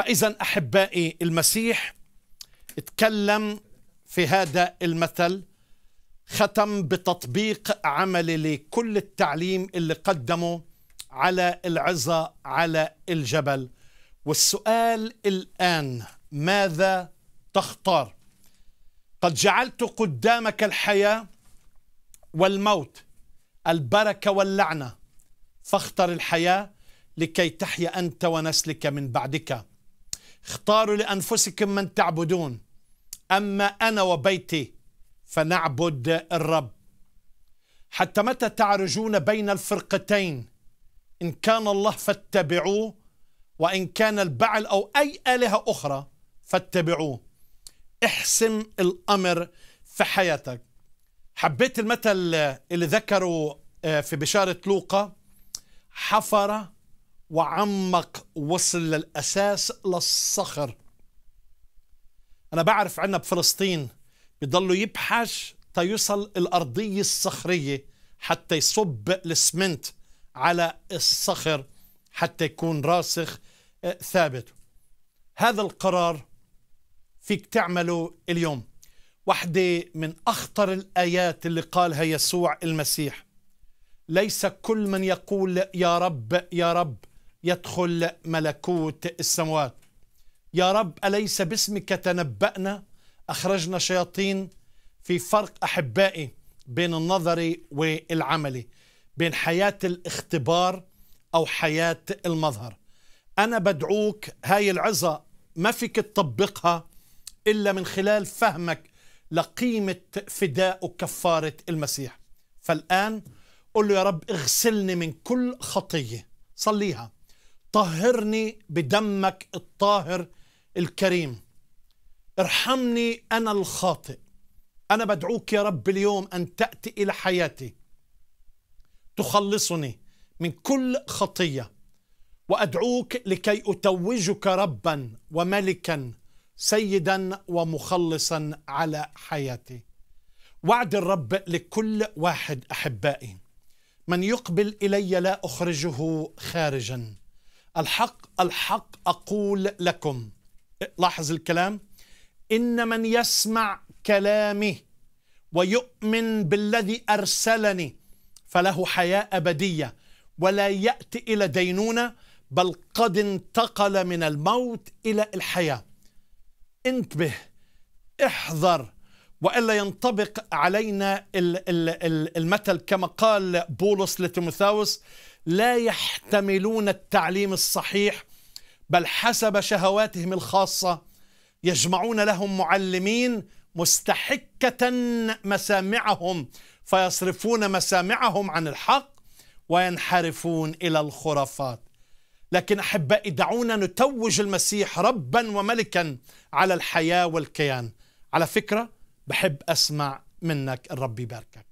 فإذا أحبائي المسيح اتكلم في هذا المثل ختم بتطبيق عملي لكل التعليم اللي قدمه على العزة على الجبل والسؤال الآن ماذا تختار قد جعلت قدامك الحياة والموت البركة واللعنة فاختر الحياة لكي تحيا أنت ونسلك من بعدك اختاروا لأنفسكم من تعبدون أما أنا وبيتي فنعبد الرب حتى متى تعرجون بين الفرقتين إن كان الله فاتبعوه وإن كان البعل أو أي آلهة أخرى فاتبعوه احسم الأمر في حياتك حبيت المثل اللي ذكره آه، في بشارة لوقا حفر وعمق وصل للأساس للصخر أنا بعرف عنا بفلسطين بضلوا يبحث تيوصل الأرضية الصخرية حتى يصب الاسمنت على الصخر حتى يكون راسخ آه، ثابت هذا القرار فيك تعمله اليوم واحدة من أخطر الآيات اللي قالها يسوع المسيح ليس كل من يقول يا رب يا رب يدخل ملكوت السموات يا رب أليس باسمك تنبأنا أخرجنا شياطين في فرق أحبائي بين النظري والعملي بين حياة الاختبار أو حياة المظهر أنا بدعوك هاي العظة ما فيك تطبقها إلا من خلال فهمك لقيمة فداء وكفارة المسيح فالآن قل له يا رب اغسلني من كل خطية صليها طهرني بدمك الطاهر الكريم ارحمني أنا الخاطئ أنا بدعوك يا رب اليوم أن تأتي إلى حياتي تخلصني من كل خطية وأدعوك لكي أتوجك ربا وملكا سيدا ومخلصا على حياتي وعد الرب لكل واحد أحبائي من يقبل إلي لا أخرجه خارجا الحق الحق أقول لكم لاحظ الكلام إن من يسمع كلامي ويؤمن بالذي أرسلني فله حياة أبدية ولا يأتي إلى دينونة بل قد انتقل من الموت إلى الحياة انتبه احذر والا ينطبق علينا المثل كما قال بولس لتيموثاوس لا يحتملون التعليم الصحيح بل حسب شهواتهم الخاصه يجمعون لهم معلمين مستحكه مسامعهم فيصرفون مسامعهم عن الحق وينحرفون الى الخرافات لكن احبائي دعونا نتوج المسيح ربا وملكا على الحياه والكيان على فكره بحب أسمع منك الرب يباركك